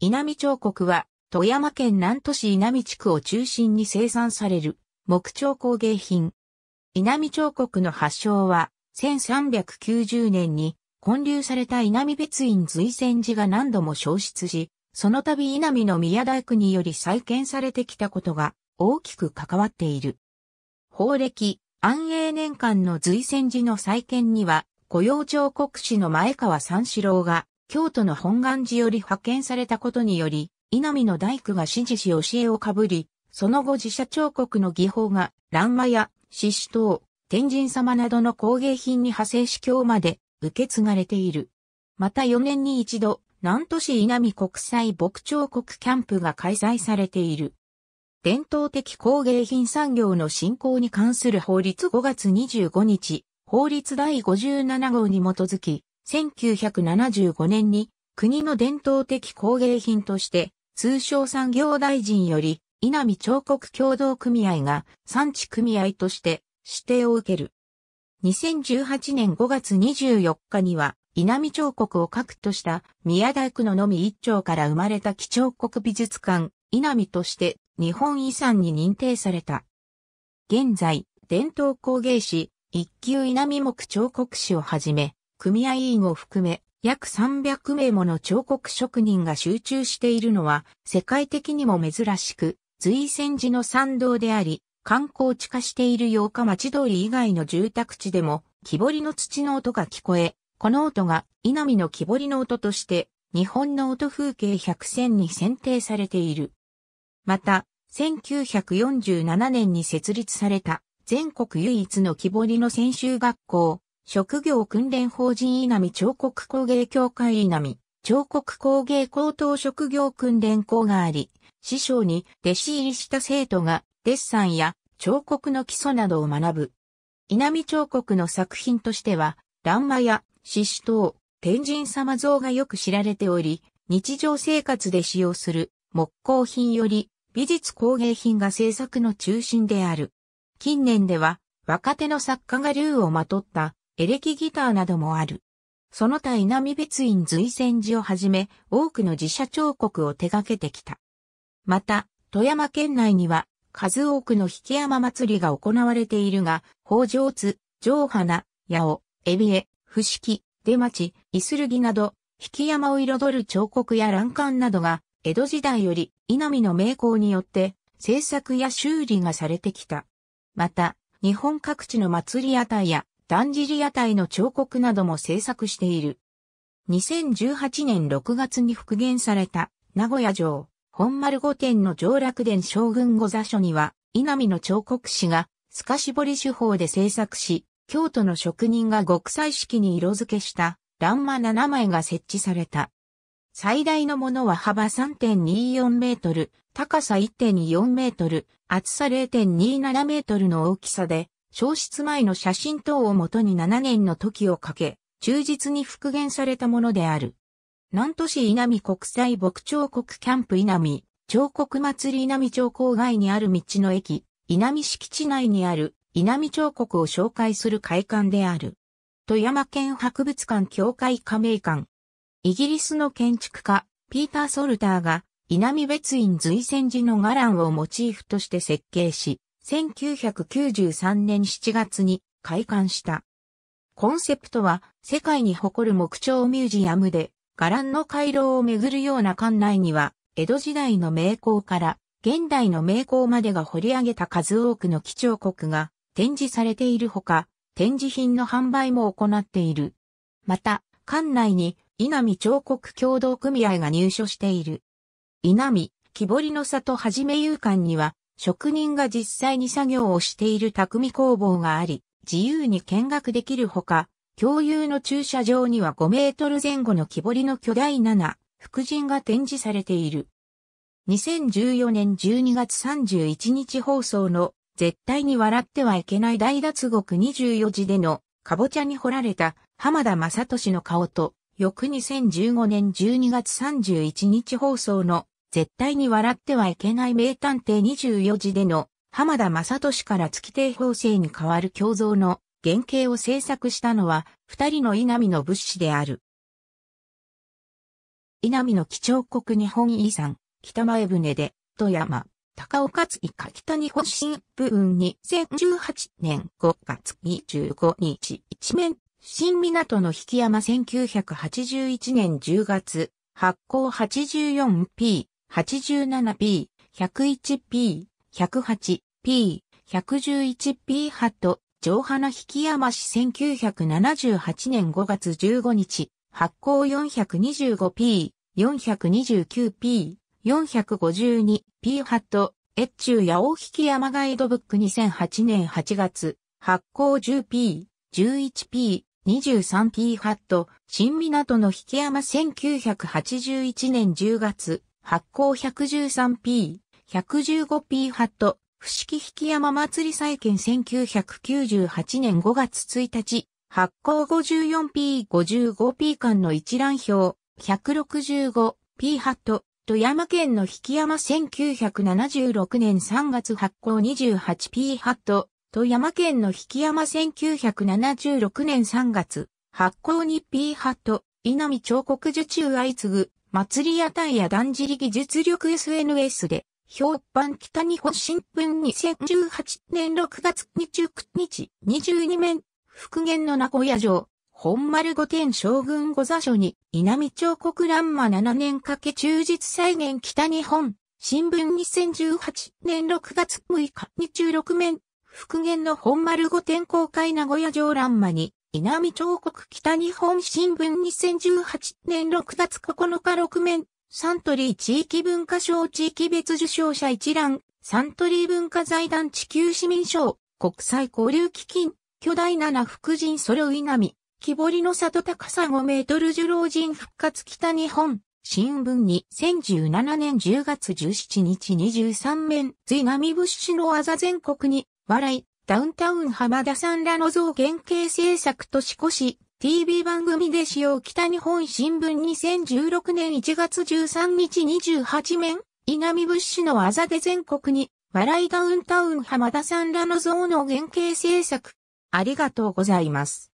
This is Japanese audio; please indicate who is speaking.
Speaker 1: 稲見彫刻は、富山県南都市稲見地区を中心に生産される木彫工芸品。稲見彫刻の発祥は、1390年に建立された稲見別院随泉寺が何度も消失し、その度稲見の宮大工により再建されてきたことが大きく関わっている。法暦、安永年間の随泉寺の再建には、雇用彫刻師の前川三四郎が京都の本願寺より派遣されたことにより、稲見の大工が指示し教えをかぶり、その後自社彫刻の技法が、乱馬や、獅子等、天神様などの工芸品に派生し今日まで受け継がれている。また4年に一度、南都市稲見国際牧彫刻キャンプが開催されている。伝統的工芸品産業の振興に関する法律5月25日、法律第57号に基づき、1975年に国の伝統的工芸品として通商産業大臣より稲見彫刻協同組合が産地組合として指定を受ける。2018年5月24日には稲見彫刻を核とした宮大工ののみ一丁から生まれた基彫刻美術館稲見として日本遺産に認定された。現在、伝統工芸士、一級稲見木彫刻師をはじめ、組合員を含め、約300名もの彫刻職人が集中しているのは、世界的にも珍しく、随泉寺の参道であり、観光地化している八日町通り以外の住宅地でも、木彫りの土の音が聞こえ、この音が稲見の木彫りの音として、日本の音風景百選に選定されている。また、1947年に設立された全国唯一の木彫りの専修学校、職業訓練法人稲見彫刻工芸協会稲見彫刻工芸高等職業訓練校があり、師匠に弟子入りした生徒がデッサンや彫刻の基礎などを学ぶ。稲見彫刻の作品としては、欄間や獅子等、天神様像がよく知られており、日常生活で使用する木工品より美術工芸品が制作の中心である。近年では若手の作家が竜をまとったエレキギターなどもある。その他稲見別院随泉寺をはじめ、多くの自社彫刻を手掛けてきた。また、富山県内には、数多くの引山祭りが行われているが、北条津、城花、八尾、海老江、伏木、出町、イスルギなど、引山を彩る彫刻や欄干などが、江戸時代より稲見の名工によって、制作や修理がされてきた。また、日本各地の祭り屋台やだんじり屋台の彫刻なども制作している。2018年6月に復元された名古屋城本丸御殿の上楽殿将軍御座所には稲見の彫刻師が透かし彫り手法で制作し、京都の職人が極彩色に色付けした欄間7枚が設置された。最大のものは幅3.24メートル、高さ1.4メートル、厚さ0.27メートルの大きさで、消失前の写真等をもとに7年の時をかけ、忠実に復元されたものである。南都市稲見国際牧彫国キャンプ稲見、彫刻祭り稲見町郊外にある道の駅、稲見敷地内にある稲見彫刻を紹介する会館である。富山県博物館協会加盟館。イギリスの建築家、ピーター・ソルターが、稲見別院随戦時の伽藍をモチーフとして設計し、1993年7月に開館した。コンセプトは世界に誇る木彫ミュージアムで、伽藍の回廊を巡るような館内には、江戸時代の名工から現代の名工までが掘り上げた数多くの基調国が展示されているほか、展示品の販売も行っている。また、館内に稲見彫刻協同組合が入所している。稲見、木彫りの里はじめ遊館には、職人が実際に作業をしている匠工房があり、自由に見学できるほか、共有の駐車場には5メートル前後の木彫りの巨大7、副人が展示されている。2014年12月31日放送の絶対に笑ってはいけない大脱獄24時でのかぼちゃに掘られた浜田正俊の顔と翌2015年12月31日放送の絶対に笑ってはいけない名探偵24時での浜田正俊から月定法制に変わる胸像の原型を制作したのは二人の稲見の物資である。稲見の基調国日本遺産、北前船で、富山、高岡月か北日本新聞2018年5月25日一面、新港の引山1981年10月、発行 84p、87P、101P、108P、111P ハット、上花引山市1978年5月15日、発行 425P、429P、452P ハット、越中八尾引山ガイドブック2008年8月、発行 10P、11P、23P ハット、新港の引山1981年10月、発行 113P、115P ハット、伏木引山祭り再建1998年5月1日、発行 54P、55P 間の一覧表、165P ハット、富山県の引山1976年3月発行 28P ハット、富山県の引山1976年3月、発行 2P ハット、稲見彫刻受注相次ぐ、祭り屋台やだんじり技術力 SNS で、評判北日本新聞2018年6月29日22面、復元の名古屋城、本丸御殿将軍御座所に、稲美町国乱間7年かけ忠実再現北日本、新聞2018年6月6日26面、復元の本丸御殿公開名古屋城乱間に、南彫刻北日本新聞2018年6月9日6面、サントリー地域文化賞地域別受賞者一覧、サントリー文化財団地球市民賞、国際交流基金、巨大七福神揃稲波、木彫りの里高さ5メートル樹老人復活北日本、新聞に2017年10月17日23面、津波物資の技全国に、笑い、ダウンタウン浜田さんらの像原型制作としこし、TV 番組で使用北日本新聞2016年1月13日28面、稲見物資の技で全国に、笑いダウンタウン浜田さんらの像の原型制作。ありがとうございます。